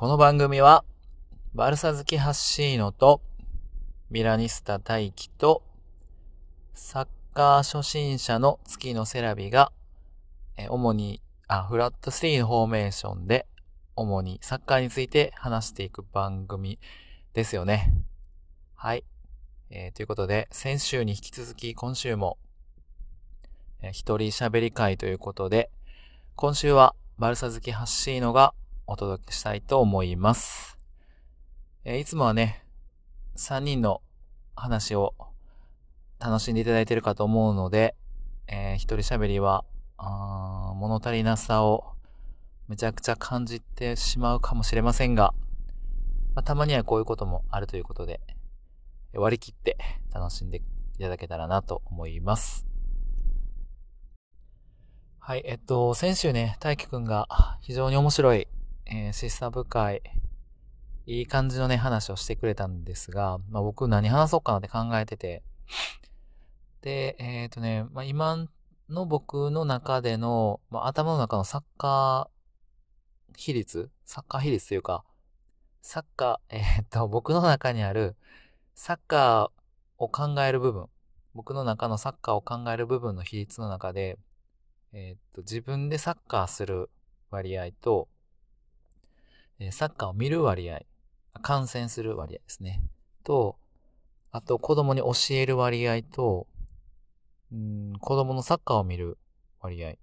この番組は、バルサ好きハッシーノと、ミラニスタ大輝と、サッカー初心者の月のセラビが、え主にあ、フラット3のフォーメーションで、主にサッカーについて話していく番組ですよね。はい。えー、ということで、先週に引き続き今週も、え一人喋り会ということで、今週はバルサ好きハッシーノがお届けしたいと思います。えいつもはね、3人の話を楽しんでいただいているかと思うので、えー、一人喋りは、物足りなさをめちゃくちゃ感じてしまうかもしれませんが、まあ、たまにはこういうこともあるということで、割り切って楽しんでいただけたらなと思います。はい、えっと、先週ね、大輝くんが非常に面白いえー、シ部会、いい感じのね、話をしてくれたんですが、まあ、僕何話そうかなって考えてて、で、えっ、ー、とね、まあ、今の僕の中での、まあ、頭の中のサッカー比率、サッカー比率というか、サッカー、えっ、ー、と、僕の中にあるサッカーを考える部分、僕の中のサッカーを考える部分の比率の中で、えっ、ー、と、自分でサッカーする割合と、サッカーを見る割合、観戦する割合ですね。と、あと子供に教える割合と、うん、子供のサッカーを見る割合、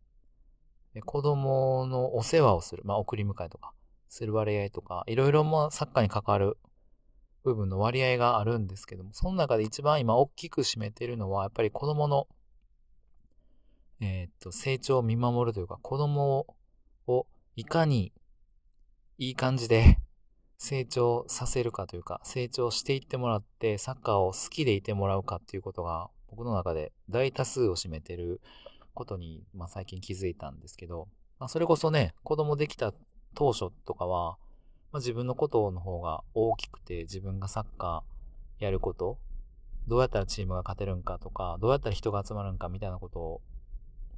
子供のお世話をする、まあ、送り迎えとか、する割合とか、いろいろまあサッカーに関わる部分の割合があるんですけども、その中で一番今大きく占めてるのは、やっぱり子供の、えー、っと、成長を見守るというか、子供をいかにいい感じで成長させるかというか、成長していってもらって、サッカーを好きでいてもらうかっていうことが、僕の中で大多数を占めてることに、まあ、最近気づいたんですけど、まあ、それこそね、子供できた当初とかは、まあ、自分のことの方が大きくて、自分がサッカーやること、どうやったらチームが勝てるんかとか、どうやったら人が集まるんかみたいなことを、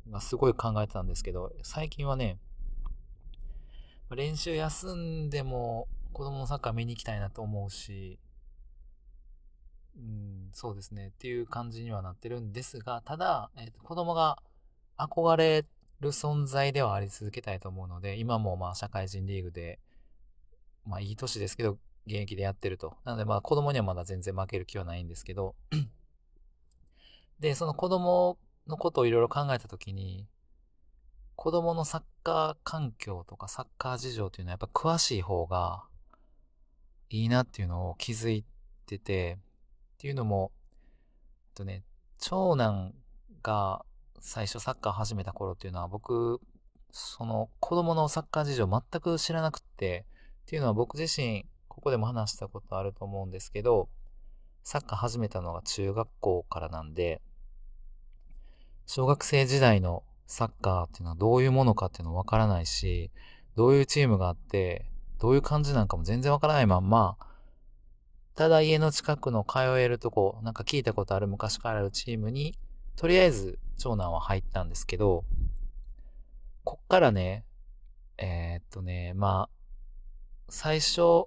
まあ、すごい考えてたんですけど、最近はね、練習休んでも子供のサッカー見に行きたいなと思うし、うん、そうですねっていう感じにはなってるんですが、ただ、えー、と子供が憧れる存在ではあり続けたいと思うので、今もまあ社会人リーグで、まあいい年ですけど、現役でやってると。なのでまあ子供にはまだ全然負ける気はないんですけど、で、その子供のことをいろいろ考えたときに、子供のサッカー環境とかサッカー事情というのはやっぱ詳しい方がいいなっていうのを気づいてて、っていうのも、えっとね、長男が最初サッカー始めた頃っていうのは僕、その子供のサッカー事情全く知らなくて、っていうのは僕自身、ここでも話したことあると思うんですけど、サッカー始めたのが中学校からなんで、小学生時代のサッカーっていうのはどういうものかっていうのわからないし、どういうチームがあって、どういう感じなんかも全然わからないまんま、ただ家の近くの通えるとこ、なんか聞いたことある昔からあるチームに、とりあえず長男は入ったんですけど、こっからね、えー、っとね、まあ、最初、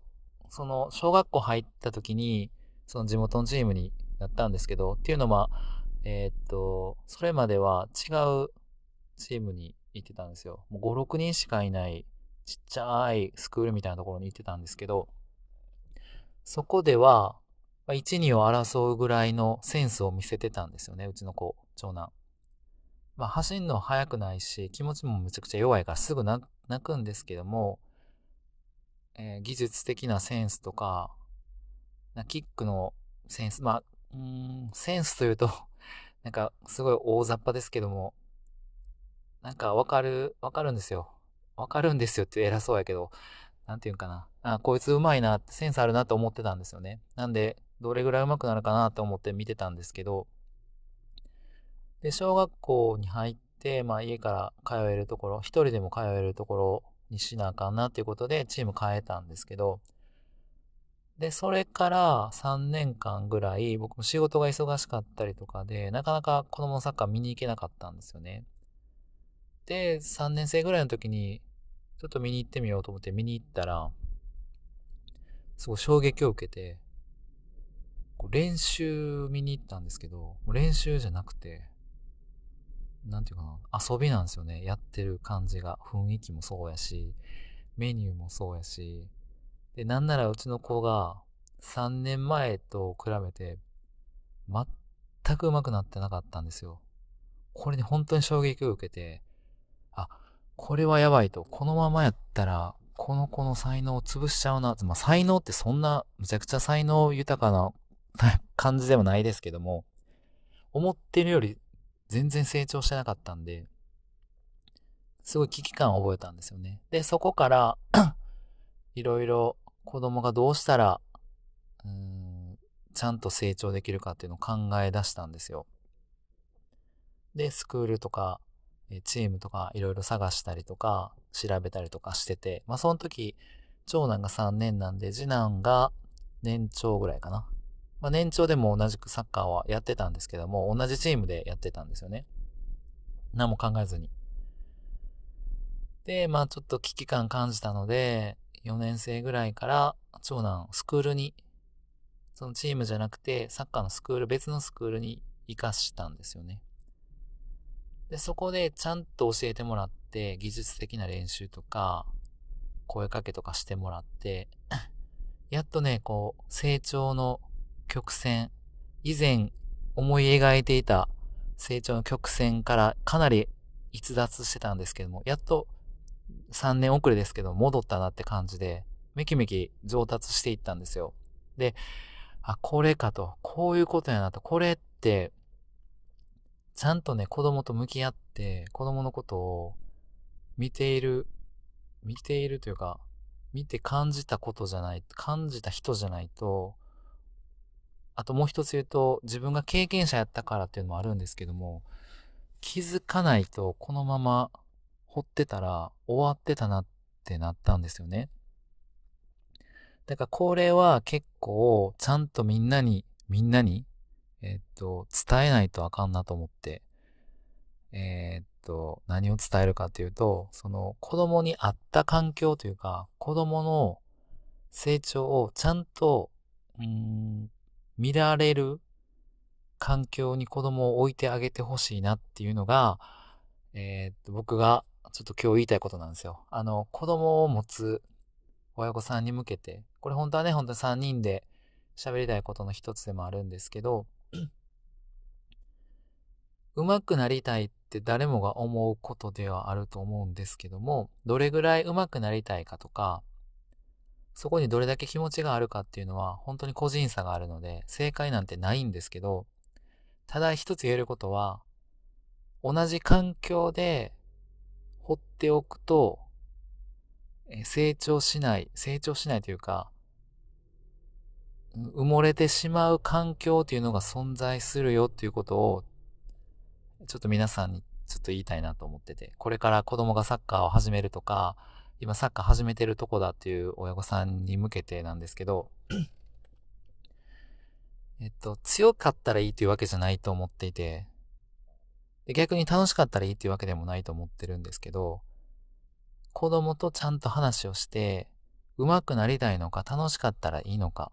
その、小学校入った時に、その地元のチームになったんですけど、っていうのは、えー、っと、それまでは違うチームに行ってたんですよ。もう5、6人しかいないちっちゃいスクールみたいなところに行ってたんですけど、そこでは、1、2を争うぐらいのセンスを見せてたんですよね、うちの子、長男。まあ、走るの速くないし、気持ちもめちゃくちゃ弱いからすぐ泣くんですけども、えー、技術的なセンスとか、なキックのセンス、まあ、うん、センスというと なんかすごい大雑把ですけども、なんかわかる、わかるんですよ。わかるんですよって偉そうやけど、なんていうんかな。あ、こいつうまいな、センスあるなと思ってたんですよね。なんで、どれぐらいうまくなるかなと思って見てたんですけど、で、小学校に入って、まあ家から通えるところ、一人でも通えるところにしなあかんなていうことで、チーム変えたんですけど、で、それから3年間ぐらい、僕も仕事が忙しかったりとかで、なかなか子供のサッカー見に行けなかったんですよね。で、3年生ぐらいの時に、ちょっと見に行ってみようと思って見に行ったら、すごい衝撃を受けて、練習見に行ったんですけど、練習じゃなくて、なんていうかな、遊びなんですよね。やってる感じが。雰囲気もそうやし、メニューもそうやし。で、なんならうちの子が3年前と比べて、全く上手くなってなかったんですよ。これに本当に衝撃を受けて、あ、これはやばいと、このままやったら、この子の才能を潰しちゃうな。まあ、才能ってそんな、むちゃくちゃ才能豊かな 感じでもないですけども、思ってるより全然成長してなかったんで、すごい危機感を覚えたんですよね。で、そこから いろいろ子供がどうしたら、うん、ちゃんと成長できるかっていうのを考え出したんですよ。で、スクールとかチームとかいろいろ探したりとか調べたりとかしてて、まあその時、長男が3年なんで、次男が年長ぐらいかな。まあ年長でも同じくサッカーはやってたんですけども、同じチームでやってたんですよね。何も考えずに。で、まあちょっと危機感感じたので、4年生ぐらいから長男スクールに、そのチームじゃなくてサッカーのスクール、別のスクールに生かしたんですよね。で、そこでちゃんと教えてもらって、技術的な練習とか、声かけとかしてもらって、やっとね、こう、成長の曲線、以前思い描いていた成長の曲線からかなり逸脱してたんですけども、やっと3年遅れですけど、戻ったなって感じで、めきめき上達していったんですよ。で、あ、これかと、こういうことやなと、これってちゃんとね、子供と向き合って、子供のことを見ている、見ているというか、見て感じたことじゃない、感じた人じゃないと、あともう一つ言うと、自分が経験者やったからっていうのもあるんですけども、気づかないとこのまま掘ってたら終わってたなってなったんですよね。だからこれは結構ちゃんとみんなに、みんなにえっと、伝えないとあかんなと思って、えー、っと、何を伝えるかというと、その子供に合った環境というか、子供の成長をちゃんと、うん、見られる環境に子供を置いてあげてほしいなっていうのが、えー、っと、僕がちょっと今日言いたいことなんですよ。あの、子供を持つ親御さんに向けて、これ本当はね、本当に3人で喋りたいことの一つでもあるんですけど、上手くなりたいって誰もが思うことではあると思うんですけども、どれぐらい上手くなりたいかとか、そこにどれだけ気持ちがあるかっていうのは本当に個人差があるので、正解なんてないんですけど、ただ一つ言えることは、同じ環境で放っておくと、成長しない、成長しないというか、埋もれてしまう環境というのが存在するよっていうことを、ちょっと皆さんにちょっと言いたいなと思ってて、これから子供がサッカーを始めるとか、今サッカー始めてるとこだっていう親御さんに向けてなんですけど、えっと、強かったらいいというわけじゃないと思っていて、逆に楽しかったらいいっていうわけでもないと思ってるんですけど、子供とちゃんと話をして、上手くなりたいのか楽しかったらいいのか、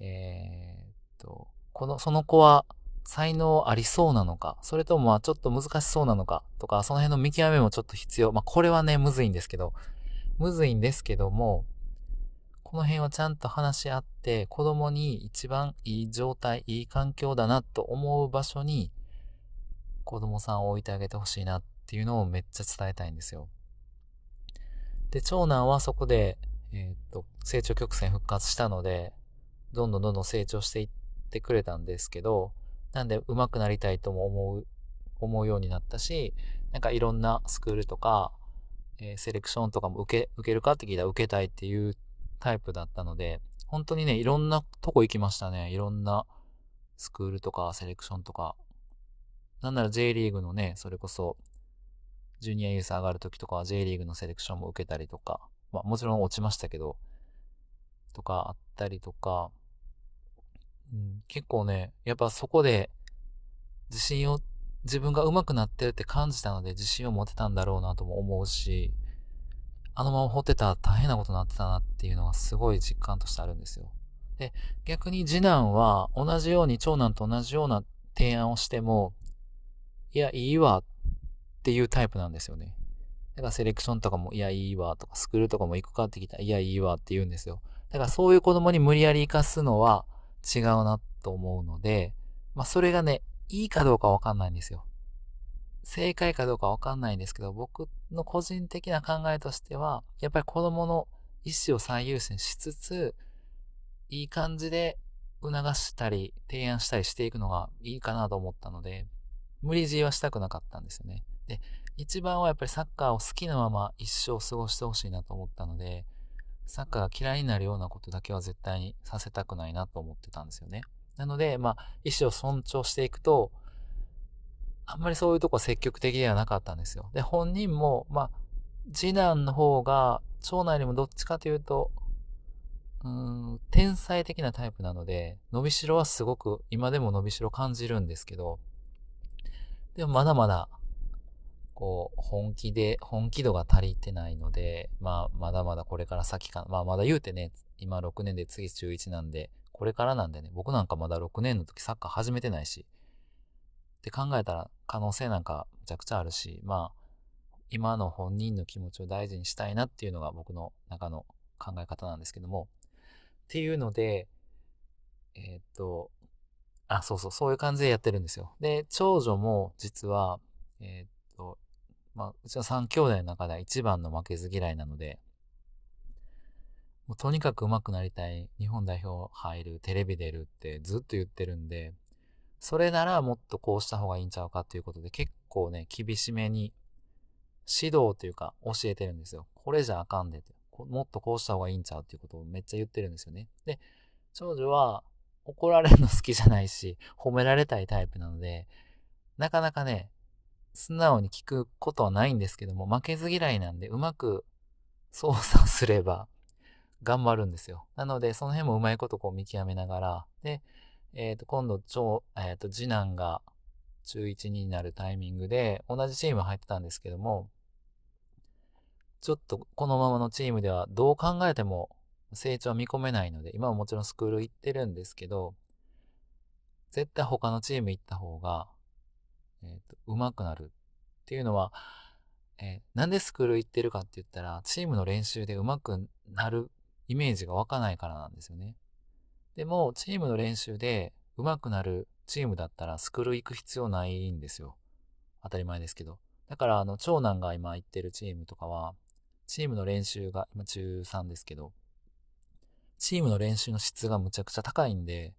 えー、っと、この、その子は才能ありそうなのか、それともまあちょっと難しそうなのかとか、その辺の見極めもちょっと必要。まあこれはね、むずいんですけど、むずいんですけども、この辺をちゃんと話し合って、子供に一番いい状態、いい環境だなと思う場所に、子供さんを置いてあげてほしいなっていうのをめっちゃ伝えたいんですよ。で、長男はそこで、えー、っと、成長曲線復活したので、どんどんどんどん成長していってくれたんですけど、なんで上手くなりたいとも思う、思うようになったし、なんかいろんなスクールとか、えー、セレクションとかも受け、受けるかって聞いたら受けたいっていうタイプだったので、本当にね、いろんなとこ行きましたね。いろんなスクールとかセレクションとか。なんなら J リーグのね、それこそ、ジュニアユース上がるときとかは J リーグのセレクションも受けたりとか、まあもちろん落ちましたけど、とかあったりとか、うん、結構ね、やっぱそこで自信を、自分が上手くなってるって感じたので自信を持てたんだろうなとも思うし、あのまま放ってたら大変なことになってたなっていうのがすごい実感としてあるんですよ。で、逆に次男は同じように長男と同じような提案をしても、いや、いいわっていうタイプなんですよね。だからセレクションとかも、いや、いいわとか、スクールとかも行くかって聞いたら、いや、いいわって言うんですよ。だからそういう子供に無理やり生かすのは違うなと思うので、まあそれがね、いいかどうかわかんないんですよ。正解かどうかわかんないんですけど、僕の個人的な考えとしては、やっぱり子供の意思を最優先しつつ、いい感じで促したり、提案したりしていくのがいいかなと思ったので、無理強いはしたくなかったんですよね。で、一番はやっぱりサッカーを好きなまま一生過ごしてほしいなと思ったので、サッカーが嫌いになるようなことだけは絶対にさせたくないなと思ってたんですよね。なので、まあ、意思を尊重していくと、あんまりそういうとこ積極的ではなかったんですよ。で、本人も、まあ、次男の方が、長男よりもどっちかというと、うん、天才的なタイプなので、伸びしろはすごく、今でも伸びしろ感じるんですけど、でもまだまだこう、本気で、本気度が足りてないので、まあ、まだまだこれから先か、まあ、まだ言うてね、今6年で次中1なんで、これからなんでね、僕なんかまだ6年の時サッカー始めてないし、って考えたら可能性なんかめちゃくちゃあるし、まあ、今の本人の気持ちを大事にしたいなっていうのが僕の中の考え方なんですけども、っていうので、えー、っと、あ、そうそう、そういう感じでやってるんですよ。で、長女も実は、えー、っと、まあ、うちは3兄弟の中では一番の負けず嫌いなので、もうとにかく上手くなりたい、日本代表入る、テレビ出るってずっと言ってるんで、それならもっとこうした方がいいんちゃうかということで、結構ね、厳しめに指導というか教えてるんですよ。これじゃあかんでて。もっとこうした方がいいんちゃうっていうことをめっちゃ言ってるんですよね。で、長女は怒られるの好きじゃないし、褒められたいタイプなので、なかなかね、素直に聞くことはないんですけども、負けず嫌いなんで、うまく操作すれば頑張るんですよ。なので、その辺もうまいことこう見極めながら、で、えっ、ー、と、今度、超、えっ、ー、と、次男が中1になるタイミングで、同じチーム入ってたんですけども、ちょっとこのままのチームではどう考えても成長は見込めないので、今はもちろんスクール行ってるんですけど、絶対他のチーム行った方が上手くなるっていうのは、えー、なんでスクール行ってるかって言ったら、チームの練習で上手くなるイメージが湧かないからなんですよね。でも、チームの練習でうまくなるチームだったら、スクール行く必要ないんですよ。当たり前ですけど。だから、あの、長男が今行ってるチームとかは、チームの練習が、今中3ですけど、チームの練習の質がむちゃくちゃ高いんで、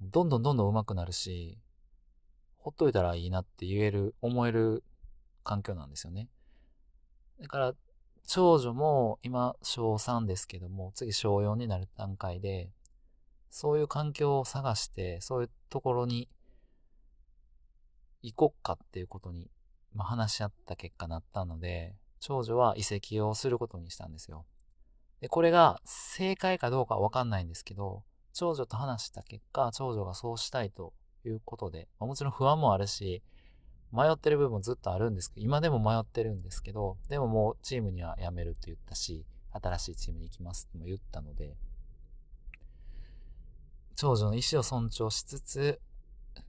どんどんどんどん上手くなるし、ほっといたらいいなって言える、思える環境なんですよね。だから、長女も今小3ですけども、次小4になる段階で、そういう環境を探して、そういうところに行こっかっていうことに、まあ、話し合った結果なったので、長女は移籍をすることにしたんですよ。で、これが正解かどうかわかんないんですけど、長女と話した結果、長女がそうしたいということで、まあ、もちろん不安もあるし、迷ってる部分ずっとあるんですけど、今でも迷ってるんですけど、でももうチームには辞めるって言ったし、新しいチームに行きますっても言ったので、長女の意思を尊重しつつ、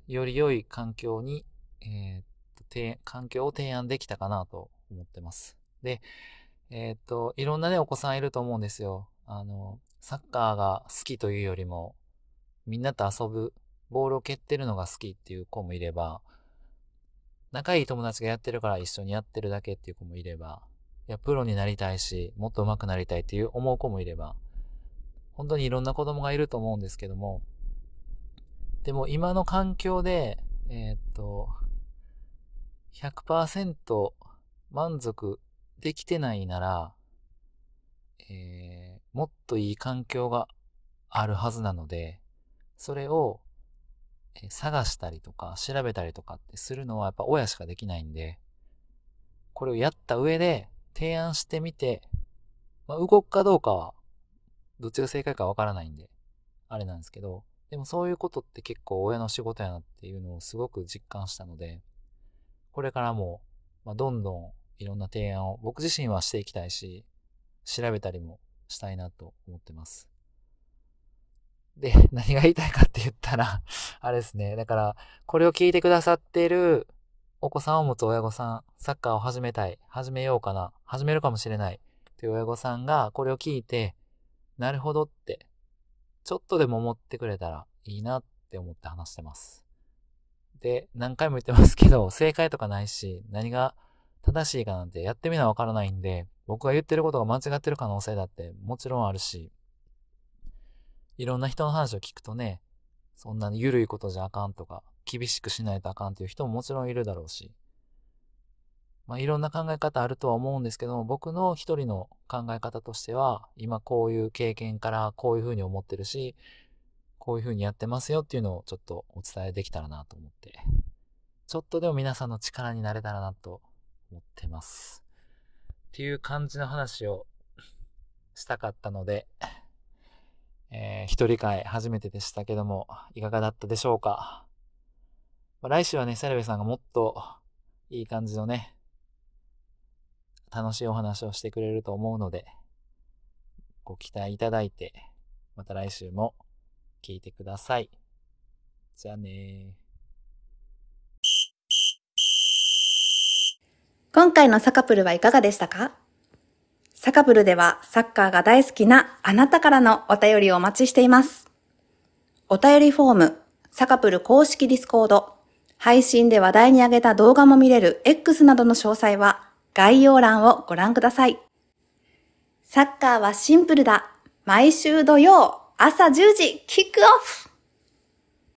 より良い環境に、えー、っと、環境を提案できたかなと思ってます。で、えー、っと、いろんなね、お子さんいると思うんですよ。あの、サッカーが好きというよりも、みんなと遊ぶボールを蹴ってるのが好きっていう子もいれば、仲いい友達がやってるから一緒にやってるだけっていう子もいれば、いや、プロになりたいし、もっと上手くなりたいっていう思う子もいれば、本当にいろんな子供がいると思うんですけども、でも今の環境で、えー、っと、100%満足できてないなら、えー、もっといい環境があるはずなので、それを探したりとか調べたりとかってするのはやっぱ親しかできないんで、これをやった上で提案してみて、まあ、動くかどうかは、どっちが正解かわからないんで、あれなんですけど、でもそういうことって結構親の仕事やなっていうのをすごく実感したので、これからも、まあ、どんどんいろんな提案を僕自身はしていきたいし、調べたりもしたいなと思ってます。で、何が言いたいかって言ったら あれですね。だから、これを聞いてくださってるお子さんを持つ親御さん、サッカーを始めたい、始めようかな、始めるかもしれないという親御さんがこれを聞いて、なるほどって、ちょっとでも思ってくれたらいいなって思って話してます。で、何回も言ってますけど、正解とかないし、何が正しいかなんてやってみなわからないんで、僕が言ってることが間違ってる可能性だってもちろんあるし、いろんな人の話を聞くとね、そんなに緩いことじゃあかんとか、厳しくしないとあかんっていう人ももちろんいるだろうし、まあ、いろんな考え方あるとは思うんですけども、僕の一人の考え方としては、今こういう経験からこういうふうに思ってるし、こういうふうにやってますよっていうのをちょっとお伝えできたらなと思って、ちょっとでも皆さんの力になれたらなと思ってます。っていう感じの話をしたかったので、えー、一人会初めてでしたけども、いかがだったでしょうか。まあ、来週はね、セレベさんがもっといい感じのね、楽しいお話をしてくれると思うので、ご期待いただいて、また来週も聞いてください。じゃあね今回のサカプルはいかがでしたかサカプルではサッカーが大好きなあなたからのお便りをお待ちしています。お便りフォーム、サカプル公式ディスコード、配信で話題に上げた動画も見れる X などの詳細は概要欄をご覧ください。サッカーはシンプルだ。毎週土曜朝10時キックオフ